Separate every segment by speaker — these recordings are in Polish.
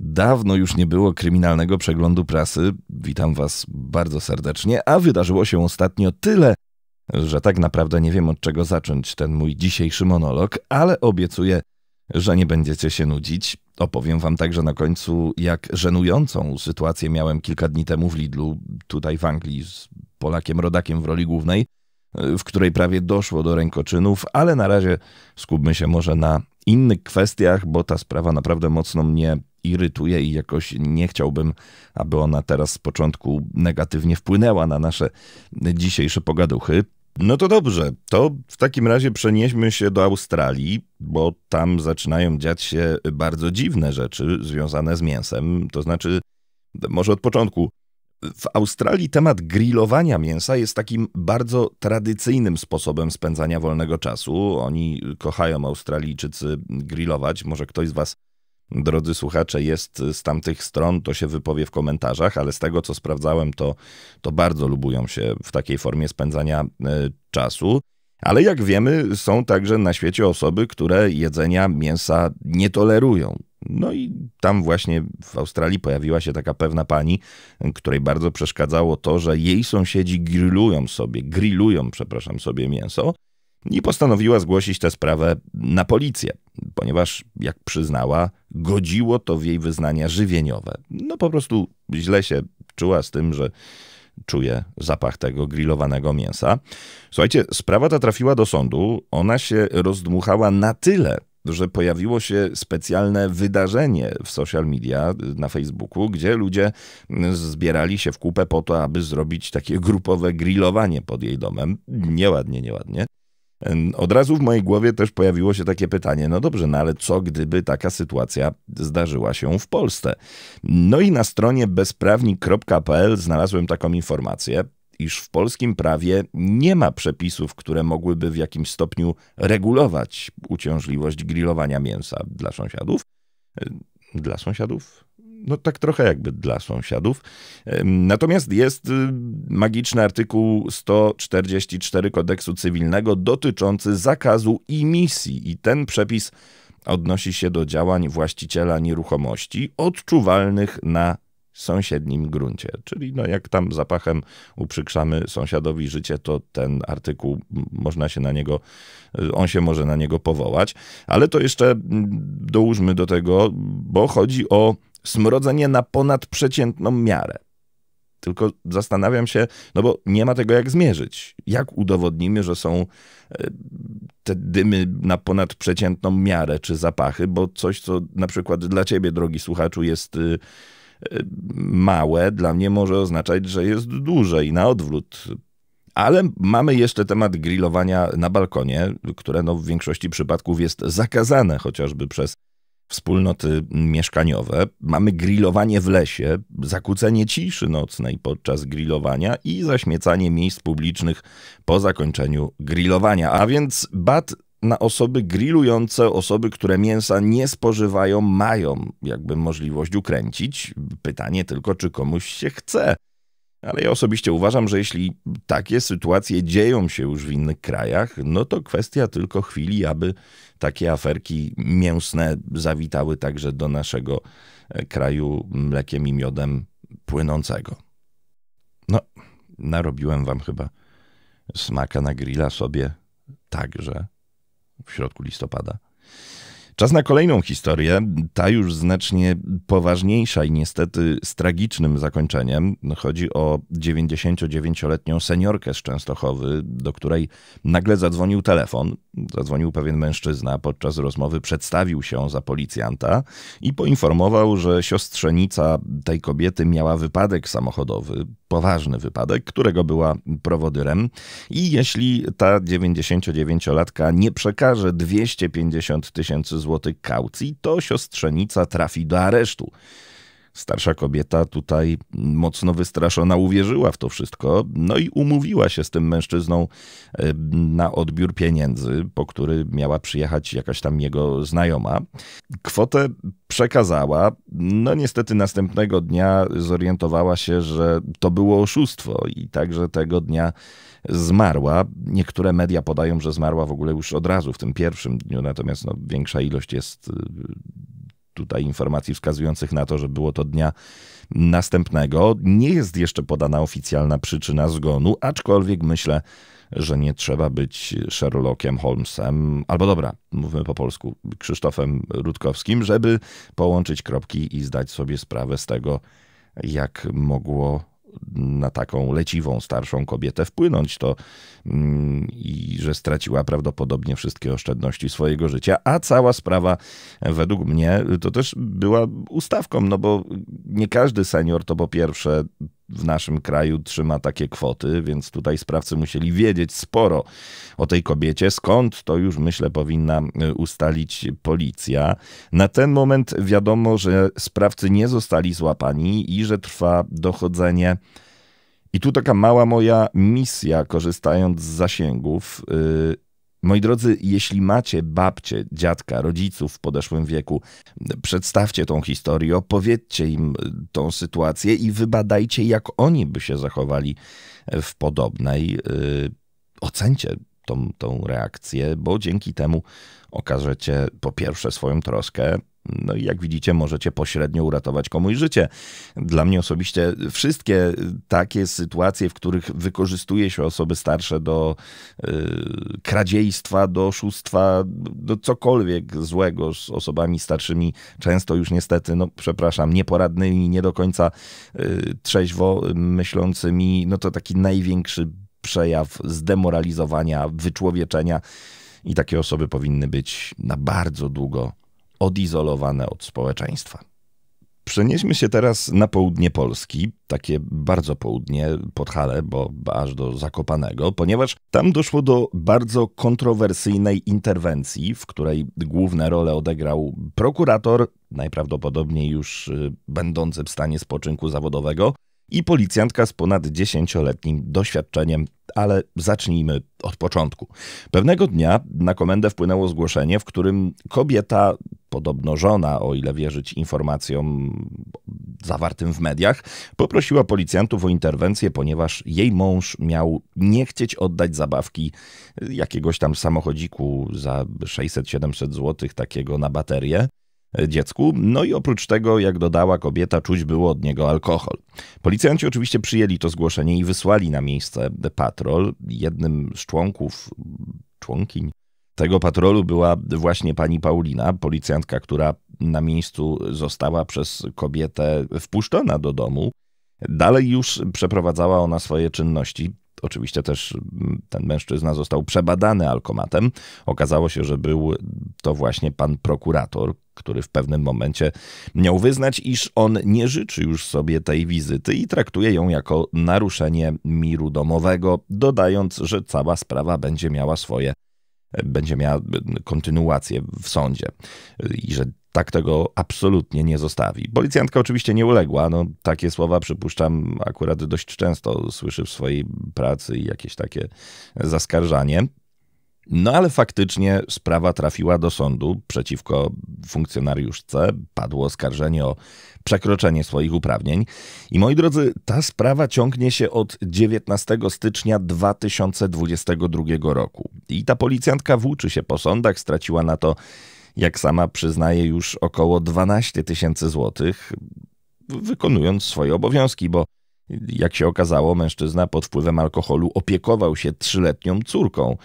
Speaker 1: Dawno już nie było kryminalnego przeglądu prasy. Witam Was bardzo serdecznie, a wydarzyło się ostatnio tyle, że tak naprawdę nie wiem od czego zacząć ten mój dzisiejszy monolog, ale obiecuję, że nie będziecie się nudzić. Opowiem Wam także na końcu, jak żenującą sytuację miałem kilka dni temu w Lidlu, tutaj w Anglii, z Polakiem rodakiem w roli głównej, w której prawie doszło do rękoczynów, ale na razie skupmy się może na innych kwestiach, bo ta sprawa naprawdę mocno mnie irytuje i jakoś nie chciałbym, aby ona teraz z początku negatywnie wpłynęła na nasze dzisiejsze pogaduchy. No to dobrze, to w takim razie przenieśmy się do Australii, bo tam zaczynają dziać się bardzo dziwne rzeczy związane z mięsem. To znaczy, może od początku. W Australii temat grillowania mięsa jest takim bardzo tradycyjnym sposobem spędzania wolnego czasu. Oni kochają Australijczycy grillować. Może ktoś z Was, drodzy słuchacze, jest z tamtych stron, to się wypowie w komentarzach, ale z tego co sprawdzałem, to, to bardzo lubują się w takiej formie spędzania e, czasu. Ale jak wiemy, są także na świecie osoby, które jedzenia mięsa nie tolerują. No i tam właśnie w Australii pojawiła się taka pewna pani, której bardzo przeszkadzało to, że jej sąsiedzi grillują sobie, grillują, przepraszam, sobie mięso i postanowiła zgłosić tę sprawę na policję, ponieważ, jak przyznała, godziło to w jej wyznania żywieniowe. No po prostu źle się czuła z tym, że czuje zapach tego grillowanego mięsa. Słuchajcie, sprawa ta trafiła do sądu, ona się rozdmuchała na tyle, że pojawiło się specjalne wydarzenie w social media y, na Facebooku, gdzie ludzie mm, zbierali się w kupę po to, aby zrobić takie grupowe grillowanie pod jej domem. Nieładnie, nieładnie. Od razu w mojej głowie też pojawiło się takie pytanie: no dobrze, no ale co gdyby taka sytuacja zdarzyła się w Polsce? No i na stronie bezprawnik.pl znalazłem taką informację iż w polskim prawie nie ma przepisów, które mogłyby w jakimś stopniu regulować uciążliwość grillowania mięsa dla sąsiadów. E, dla sąsiadów? no tak trochę jakby dla sąsiadów. E, natomiast jest y, magiczny artykuł 144 kodeksu cywilnego dotyczący zakazu imisji i ten przepis odnosi się do działań właściciela nieruchomości odczuwalnych na sąsiednim gruncie. Czyli no jak tam zapachem uprzykrzamy sąsiadowi życie, to ten artykuł można się na niego, y, on się może na niego powołać. Ale to jeszcze dołóżmy do tego, bo chodzi o smrodzenie na ponadprzeciętną miarę. Tylko zastanawiam się, no bo nie ma tego jak zmierzyć. Jak udowodnimy, że są e, te dymy na ponadprzeciętną miarę czy zapachy, bo coś, co na przykład dla ciebie, drogi słuchaczu, jest y, małe dla mnie może oznaczać, że jest duże i na odwrót. Ale mamy jeszcze temat grillowania na balkonie, które no w większości przypadków jest zakazane chociażby przez wspólnoty mieszkaniowe. Mamy grillowanie w lesie, zakłócenie ciszy nocnej podczas grillowania i zaśmiecanie miejsc publicznych po zakończeniu grillowania. A więc bat na osoby grillujące, osoby, które mięsa nie spożywają, mają jakby możliwość ukręcić. Pytanie tylko, czy komuś się chce. Ale ja osobiście uważam, że jeśli takie sytuacje dzieją się już w innych krajach, no to kwestia tylko chwili, aby takie aferki mięsne zawitały także do naszego e, kraju mlekiem i miodem płynącego. No, narobiłem wam chyba smaka na grilla sobie także w środku listopada. Czas na kolejną historię, ta już znacznie poważniejsza i niestety z tragicznym zakończeniem. Chodzi o 99-letnią seniorkę z Częstochowy, do której nagle zadzwonił telefon. Zadzwonił pewien mężczyzna, podczas rozmowy przedstawił się za policjanta i poinformował, że siostrzenica tej kobiety miała wypadek samochodowy poważny wypadek, którego była prowodyrem. I jeśli ta 99-latka nie przekaże 250 tysięcy złotych kaucji, to siostrzenica trafi do aresztu. Starsza kobieta tutaj mocno wystraszona uwierzyła w to wszystko, no i umówiła się z tym mężczyzną na odbiór pieniędzy, po który miała przyjechać jakaś tam jego znajoma. Kwotę przekazała, no niestety następnego dnia zorientowała się, że to było oszustwo i także tego dnia zmarła. Niektóre media podają, że zmarła w ogóle już od razu w tym pierwszym dniu, natomiast no, większa ilość jest y, tutaj informacji wskazujących na to, że było to dnia następnego. Nie jest jeszcze podana oficjalna przyczyna zgonu, aczkolwiek myślę, że nie trzeba być Sherlockiem Holmesem, albo dobra, mówmy po polsku, Krzysztofem Rutkowskim, żeby połączyć kropki i zdać sobie sprawę z tego, jak mogło na taką leciwą, starszą kobietę wpłynąć, to mm, i że straciła prawdopodobnie wszystkie oszczędności swojego życia, a cała sprawa e, według mnie to też była ustawką, no bo nie każdy senior to po pierwsze w naszym kraju trzyma takie kwoty, więc tutaj sprawcy musieli wiedzieć sporo o tej kobiecie. Skąd to już myślę powinna y, ustalić policja. Na ten moment wiadomo, że sprawcy nie zostali złapani i że trwa dochodzenie. I tu taka mała moja misja, korzystając z zasięgów. Yy, Moi drodzy, jeśli macie babcie, dziadka, rodziców w podeszłym wieku, przedstawcie tą historię, opowiedzcie im e, tą sytuację i wybadajcie, jak oni by się zachowali e, w podobnej. E, Ocencie tą, tą reakcję, bo dzięki temu okażecie po pierwsze swoją troskę, no i jak widzicie, możecie pośrednio uratować komuś życie. Dla mnie osobiście wszystkie takie sytuacje, w których wykorzystuje się osoby starsze do yy, kradziejstwa, do oszustwa, do cokolwiek złego z osobami starszymi, często już niestety, no przepraszam, nieporadnymi, nie do końca yy, trzeźwo myślącymi, no to taki największy przejaw zdemoralizowania, wyczłowieczenia. I takie osoby powinny być na bardzo długo odizolowane od społeczeństwa. Przenieśmy się teraz na południe Polski, takie bardzo południe, Podhale, bo aż do Zakopanego, ponieważ tam doszło do bardzo kontrowersyjnej interwencji, w której główne role odegrał prokurator, najprawdopodobniej już y, będący w stanie spoczynku zawodowego, i policjantka z ponad dziesięcioletnim doświadczeniem ale zacznijmy od początku. Pewnego dnia na komendę wpłynęło zgłoszenie, w którym kobieta, podobno żona, o ile wierzyć informacjom zawartym w mediach, poprosiła policjantów o interwencję, ponieważ jej mąż miał nie chcieć oddać zabawki jakiegoś tam samochodziku za 600-700 zł, takiego na baterię dziecku. No i oprócz tego, jak dodała kobieta, czuć było od niego alkohol. Policjanci oczywiście przyjęli to zgłoszenie i wysłali na miejsce patrol. Jednym z członków, członkiń tego patrolu była właśnie pani Paulina, policjantka, która na miejscu została przez kobietę wpuszczona do domu. Dalej już przeprowadzała ona swoje czynności. Oczywiście też mm, ten mężczyzna został przebadany alkomatem. Okazało się, że był to właśnie pan prokurator, który w pewnym momencie miał wyznać, iż on nie życzy już sobie tej wizyty i traktuje ją jako naruszenie miru domowego, dodając, że cała sprawa będzie miała swoje będzie miała kontynuację w sądzie i że tak tego absolutnie nie zostawi. Policjantka oczywiście nie uległa, no takie słowa przypuszczam akurat dość często słyszy w swojej pracy i jakieś takie zaskarżanie. No ale faktycznie sprawa trafiła do sądu. Przeciwko funkcjonariuszce padło oskarżenie o przekroczenie swoich uprawnień. I moi drodzy, ta sprawa ciągnie się od 19 stycznia 2022 roku. I ta policjantka włóczy się po sądach, straciła na to jak sama przyznaje, już około 12 tysięcy złotych, wykonując swoje obowiązki, bo jak się okazało, mężczyzna pod wpływem alkoholu opiekował się trzyletnią córką.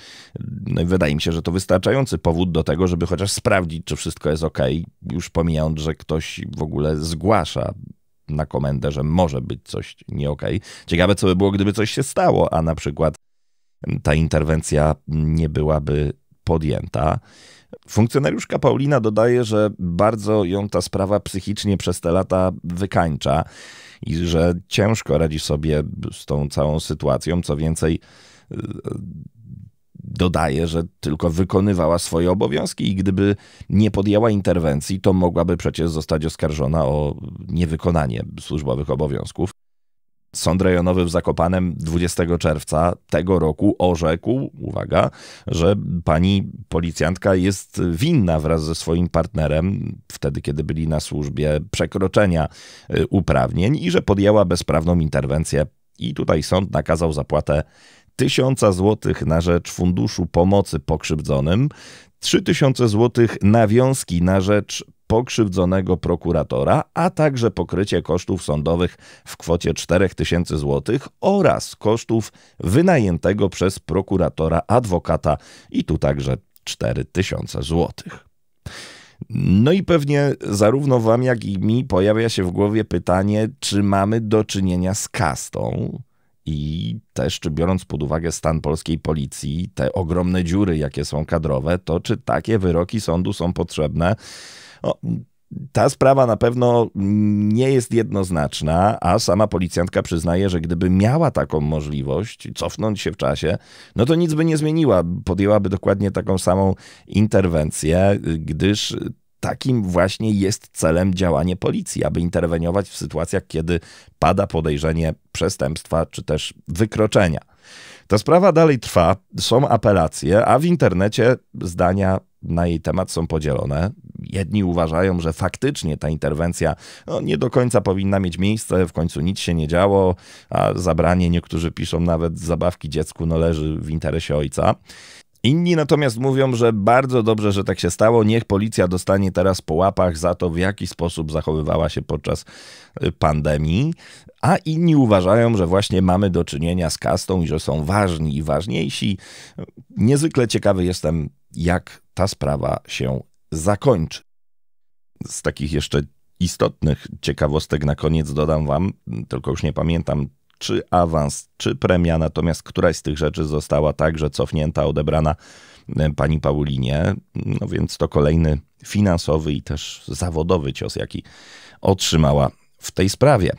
Speaker 1: No i wydaje mi się, że to wystarczający powód do tego, żeby chociaż sprawdzić, czy wszystko jest ok, już pomijając, że ktoś w ogóle zgłasza na komendę, że może być coś nie Ciekawe, co by było, gdyby coś się stało, a na przykład ta interwencja nie byłaby podjęta. Funkcjonariuszka Paulina dodaje, że bardzo ją ta sprawa psychicznie przez te lata wykańcza i że ciężko radzi sobie z tą całą sytuacją. Co więcej, e, dodaje, że tylko wykonywała swoje obowiązki i gdyby nie podjęła interwencji, to mogłaby przecież zostać oskarżona o niewykonanie służbowych obowiązków. Sąd rejonowy w Zakopanem 20 czerwca tego roku orzekł, uwaga, że pani policjantka jest winna wraz ze swoim partnerem, wtedy kiedy byli na służbie, przekroczenia y, uprawnień i że podjęła bezprawną interwencję. I tutaj sąd nakazał zapłatę 1000 zł na rzecz Funduszu Pomocy Pokrzywdzonym, 3000 zł nawiązki na rzecz pokrzywdzonego prokuratora, a także pokrycie kosztów sądowych w kwocie 4000 zł oraz kosztów wynajętego przez prokuratora adwokata i tu także 4000 zł. No i pewnie zarówno wam, jak i mi pojawia się w głowie pytanie, czy mamy do czynienia z kastą, i też, czy biorąc pod uwagę stan polskiej policji, te ogromne dziury, jakie są kadrowe, to czy takie wyroki sądu są potrzebne? No, ta sprawa na pewno nie jest jednoznaczna, a sama policjantka przyznaje, że gdyby miała taką możliwość cofnąć się w czasie, no to nic by nie zmieniła. Podjęłaby dokładnie taką samą interwencję, gdyż takim właśnie jest celem działanie policji, aby interweniować w sytuacjach, kiedy pada podejrzenie przestępstwa czy też wykroczenia. Ta sprawa dalej trwa, są apelacje, a w internecie zdania na jej temat są podzielone jedni uważają, że faktycznie ta interwencja no, nie do końca powinna mieć miejsce, w końcu nic się nie działo, a zabranie, niektórzy piszą nawet zabawki dziecku, no leży w interesie ojca. Inni natomiast mówią, że bardzo dobrze, że tak się stało. Niech policja dostanie teraz po łapach za to, w jaki sposób zachowywała się podczas y, pandemii. A inni uważają, że właśnie mamy do czynienia z kastą i że są ważni i ważniejsi. Niezwykle ciekawy jestem, jak ta sprawa się zakończy. Z takich jeszcze istotnych ciekawostek na koniec dodam Wam, tylko już nie pamiętam, czy awans, czy premia, natomiast któraś z tych rzeczy została także cofnięta, odebrana e, pani Paulinie, no więc to kolejny finansowy i też zawodowy cios, jaki otrzymała w tej sprawie.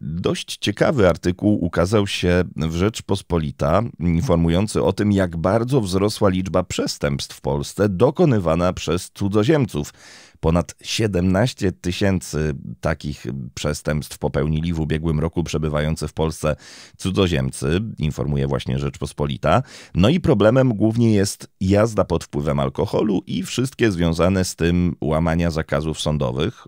Speaker 1: Dość ciekawy artykuł ukazał się w Rzeczpospolita, informujący o tym, jak bardzo wzrosła liczba przestępstw w Polsce dokonywana przez cudzoziemców. Ponad 17 tysięcy takich przestępstw popełnili w ubiegłym roku przebywający w Polsce cudzoziemcy, informuje właśnie Rzeczpospolita. No i problemem głównie jest jazda pod wpływem alkoholu i wszystkie związane z tym łamania zakazów sądowych,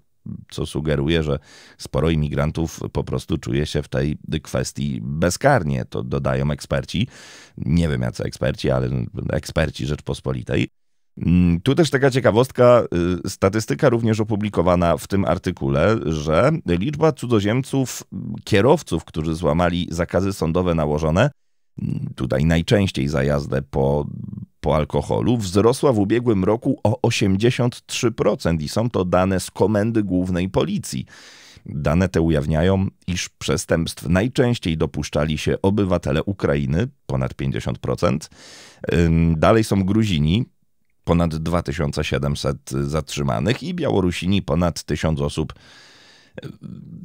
Speaker 1: co sugeruje, że sporo imigrantów po prostu czuje się w tej kwestii bezkarnie. To dodają eksperci. Nie wiem, jacy eksperci, ale eksperci Rzeczpospolitej. Mm, tu też taka ciekawostka, y, statystyka również opublikowana w tym artykule, że liczba cudzoziemców, kierowców, którzy złamali zakazy sądowe nałożone, mm, tutaj najczęściej za jazdę po po alkoholu wzrosła w ubiegłym roku o 83% i są to dane z Komendy Głównej Policji. Dane te ujawniają, iż przestępstw najczęściej dopuszczali się obywatele Ukrainy, ponad 50%. Dalej są Gruzini, ponad 2700 zatrzymanych i Białorusini, ponad 1000 osób zatrzymanych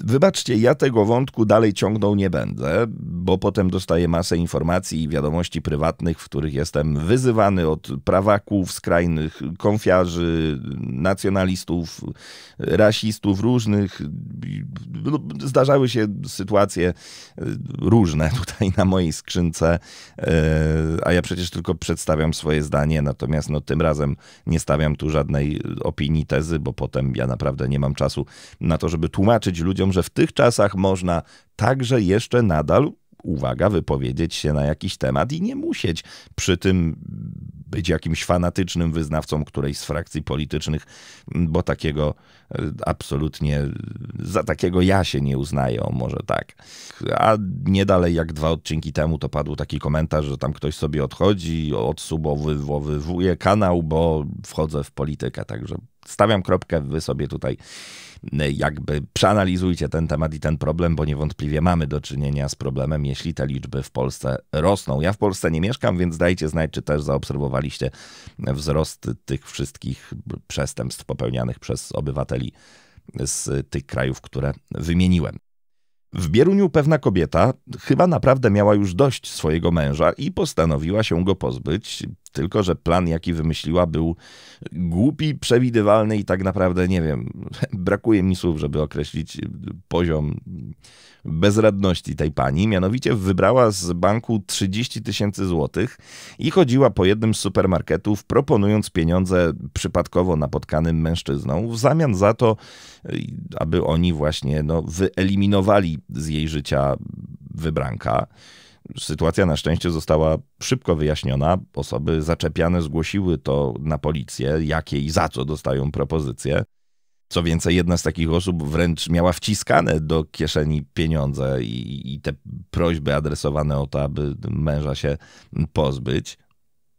Speaker 1: Wybaczcie, ja tego wątku dalej ciągnął nie będę, bo potem dostaję masę informacji i wiadomości prywatnych, w których jestem wyzywany od prawaków, skrajnych konfiarzy, nacjonalistów, rasistów różnych. Zdarzały się sytuacje e, różne tutaj na mojej skrzynce, e, a ja przecież tylko przedstawiam swoje zdanie, natomiast no, tym razem nie stawiam tu żadnej opinii, tezy, bo potem ja naprawdę nie mam czasu na to, żeby tłumaczyć tłumaczyć ludziom, że w tych czasach można także jeszcze nadal, uwaga, wypowiedzieć się na jakiś temat i nie musieć przy tym być jakimś fanatycznym wyznawcą którejś z frakcji politycznych, bo takiego e, absolutnie, e, za takiego ja się nie uznaję, może tak. A nie dalej jak dwa odcinki temu to padł taki komentarz, że tam ktoś sobie odchodzi, odsubowywuje kanał, bo wchodzę w politykę, także stawiam kropkę, wy sobie tutaj e, jakby przeanalizujcie ten temat i ten problem, bo niewątpliwie mamy do czynienia z problemem, jeśli te liczby w Polsce rosną. Ja w Polsce nie mieszkam, więc dajcie znać, czy też zaobserwowaliście wzrost tych wszystkich przestępstw popełnianych przez obywateli z tych krajów, które wymieniłem. W Bieruniu pewna kobieta chyba naprawdę miała już dość swojego męża i postanowiła się go pozbyć tylko że plan, jaki wymyśliła, był głupi, przewidywalny i tak naprawdę, nie wiem, brakuje mi słów, żeby określić poziom bezradności tej pani. Mianowicie wybrała z banku 30 tysięcy złotych i chodziła po jednym z supermarketów, proponując pieniądze przypadkowo napotkanym mężczyznom, w zamian za to, y, aby oni właśnie no, wyeliminowali z jej życia wybranka. Sytuacja na szczęście została szybko wyjaśniona. Osoby zaczepiane zgłosiły to na policję, jakie i za co dostają propozycje. Co więcej, jedna z takich osób wręcz miała wciskane do kieszeni pieniądze i, i te prośby adresowane o to, aby męża się pozbyć.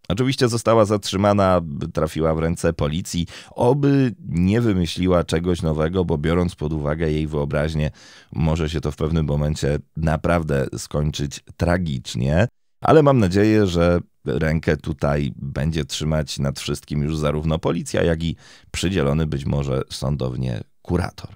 Speaker 1: Oczywiście została zatrzymana, trafiła w ręce policji, oby nie wymyśliła czegoś nowego, bo biorąc pod uwagę jej wyobraźnię, może się to w pewnym momencie naprawdę skończyć tragicznie. Ale mam nadzieję, że rękę tutaj będzie trzymać nad wszystkim już zarówno policja, jak i przydzielony być może sądownie kurator.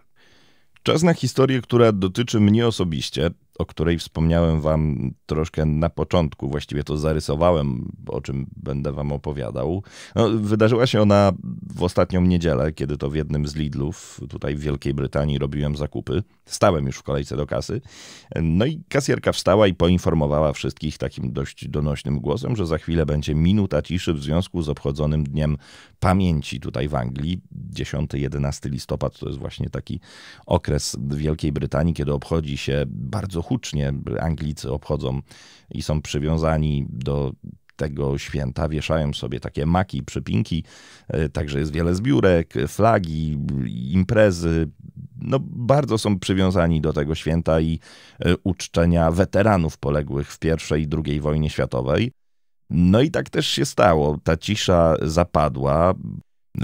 Speaker 1: Czas na historię, która dotyczy mnie osobiście, o której wspomniałem Wam troszkę na początku, właściwie to zarysowałem, o czym będę Wam opowiadał. No, wydarzyła się ona w ostatnią niedzielę, kiedy to w jednym z Lidlów, tutaj w Wielkiej Brytanii, robiłem zakupy. Stałem już w kolejce do kasy. No i kasjerka wstała i poinformowała wszystkich takim dość donośnym głosem, że za chwilę będzie minuta ciszy w związku z obchodzonym Dniem Pamięci tutaj w Anglii. 10-11 listopad to jest właśnie taki okres w Wielkiej Brytanii, kiedy obchodzi się bardzo hucznie Anglicy obchodzą i są przywiązani do tego święta wieszają sobie takie maki, przypinki, e, także jest wiele zbiórek, flagi, imprezy. No, bardzo są przywiązani do tego święta i e, uczczenia weteranów poległych w I i II wojnie światowej. No i tak też się stało. Ta cisza zapadła.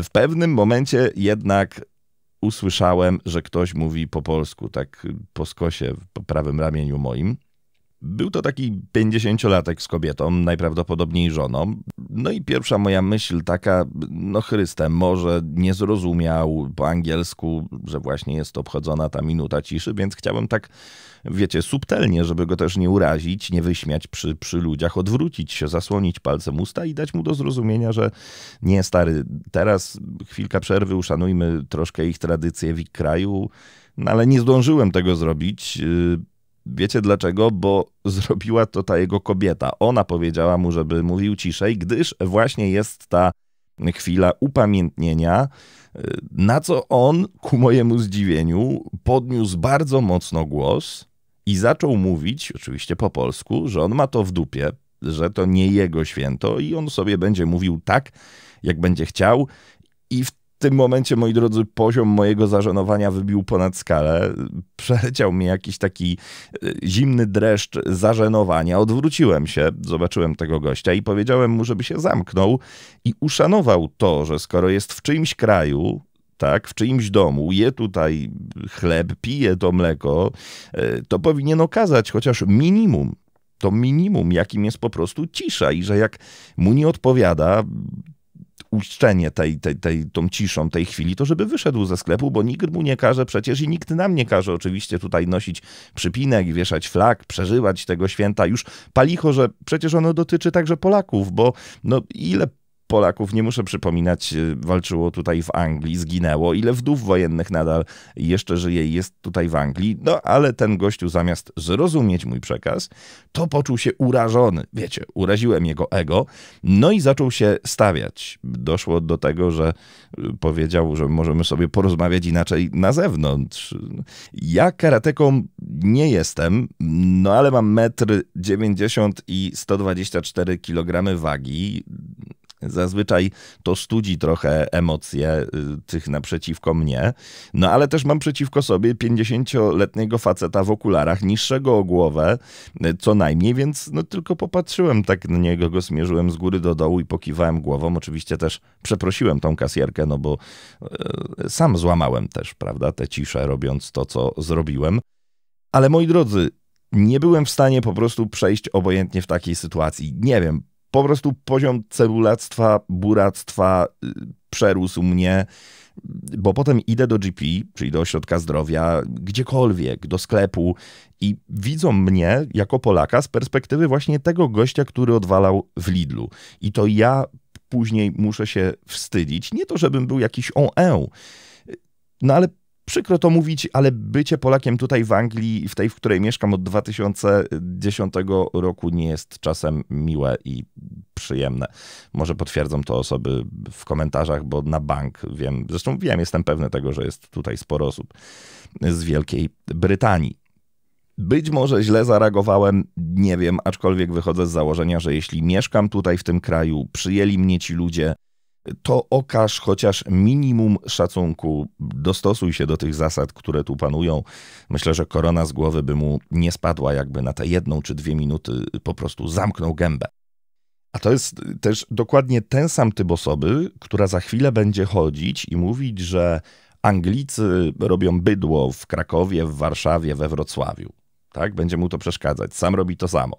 Speaker 1: W pewnym momencie jednak usłyszałem, że ktoś mówi po polsku, tak po skosie, po prawym ramieniu moim. Był to taki 50-latek z kobietą, najprawdopodobniej żoną. No i pierwsza moja myśl taka, no Chryste, może nie zrozumiał po angielsku, że właśnie jest obchodzona ta minuta ciszy, więc chciałem tak, wiecie, subtelnie, żeby go też nie urazić, nie wyśmiać przy, przy ludziach, odwrócić się, zasłonić palcem usta i dać mu do zrozumienia, że nie, stary, teraz chwilka przerwy, uszanujmy troszkę ich tradycje w ich kraju, no ale nie zdążyłem tego zrobić, y, Wiecie dlaczego? Bo zrobiła to ta jego kobieta. Ona powiedziała mu, żeby mówił ciszej, gdyż właśnie jest ta chwila upamiętnienia, na co on, ku mojemu zdziwieniu, podniósł bardzo mocno głos i zaczął mówić, oczywiście po polsku, że on ma to w dupie, że to nie jego święto i on sobie będzie mówił tak, jak będzie chciał. I w tym momencie, moi drodzy, poziom mojego zażenowania wybił ponad skalę. Przeleciał mnie jakiś taki e, zimny dreszcz zażenowania. Odwróciłem się, zobaczyłem tego gościa i powiedziałem mu, żeby się zamknął i uszanował to, że skoro jest w czyimś kraju, tak, w czyimś domu, je tutaj chleb, pije to mleko, e, to powinien okazać chociaż minimum to minimum, jakim jest po prostu cisza i że jak mu nie odpowiada, uczczenie tej, tej, tej, tą ciszą tej chwili, to żeby wyszedł ze sklepu, bo nikt mu nie każe przecież i nikt nam nie każe oczywiście tutaj nosić przypinek, wieszać flag, przeżywać tego święta. Już palicho, że przecież ono dotyczy także Polaków, bo no ile Polaków, nie muszę przypominać, e, walczyło tutaj w Anglii, zginęło. Ile wdów wojennych nadal jeszcze żyje i jest tutaj w Anglii. No ale ten gościu zamiast zrozumieć mój przekaz, to poczuł się urażony. Wiecie, uraziłem jego ego. No i zaczął się stawiać. Doszło do tego, że e, powiedział, że możemy sobie porozmawiać inaczej na zewnątrz. Ja karateką nie jestem, no ale mam 1,90 90 i 124 kg wagi Zazwyczaj to studzi trochę emocje y, tych naprzeciwko mnie. No ale też mam przeciwko sobie 50-letniego faceta w okularach, niższego o głowę, y, co najmniej, więc no tylko popatrzyłem tak na niego, go zmierzyłem z góry do dołu i pokiwałem głową. Oczywiście też przeprosiłem tą kasjerkę, no bo e, sam złamałem też, prawda, tę ciszę, robiąc to, co zrobiłem. Ale moi drodzy, nie byłem w stanie po prostu przejść obojętnie w takiej sytuacji. Nie wiem, po prostu poziom cebulactwa, buractwa y, przerósł mnie, bo potem idę do GP, czyli do ośrodka zdrowia, gdziekolwiek, do sklepu i widzą mnie jako Polaka z perspektywy właśnie tego gościa, który odwalał w Lidlu. I to ja później muszę się wstydzić. Nie to, żebym był jakiś on no ale Przykro to mówić, ale bycie Polakiem tutaj w Anglii, w tej, w której mieszkam od 2010 roku, nie jest czasem miłe i przyjemne. Może potwierdzą to osoby w komentarzach, bo na bank wiem, zresztą wiem, jestem pewny tego, że jest tutaj sporo osób z Wielkiej Brytanii. Być może źle zareagowałem, nie wiem, aczkolwiek wychodzę z założenia, że jeśli mieszkam tutaj w tym kraju, przyjęli mnie ci ludzie, to okaż chociaż minimum szacunku, dostosuj się do tych zasad, które tu panują. Myślę, że korona z głowy by mu nie spadła, jakby na tę jedną czy dwie minuty po prostu zamknął gębę. A to jest też dokładnie ten sam typ osoby, która za chwilę będzie chodzić i mówić, że Anglicy robią bydło w Krakowie, w Warszawie, we Wrocławiu. Tak? Będzie mu to przeszkadzać. Sam robi to samo.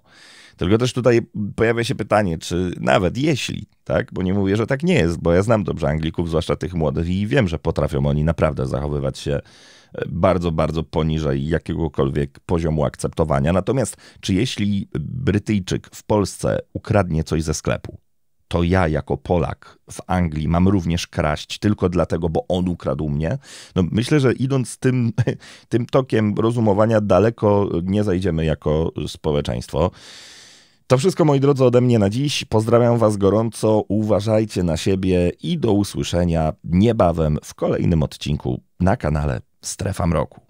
Speaker 1: Tylko też tutaj pojawia się pytanie, czy nawet jeśli, tak, bo nie mówię, że tak nie jest, bo ja znam dobrze Anglików, zwłaszcza tych młodych i wiem, że potrafią oni naprawdę zachowywać się e, bardzo, bardzo poniżej jakiegokolwiek poziomu akceptowania. Natomiast czy jeśli Brytyjczyk w Polsce ukradnie coś ze sklepu, to ja jako Polak w Anglii mam również kraść tylko dlatego, bo on ukradł mnie. No, myślę, że idąc tym, tym tokiem rozumowania daleko nie zajdziemy jako społeczeństwo. To wszystko, moi drodzy, ode mnie na dziś. Pozdrawiam Was gorąco, uważajcie na siebie i do usłyszenia niebawem w kolejnym odcinku na kanale Strefa Mroku.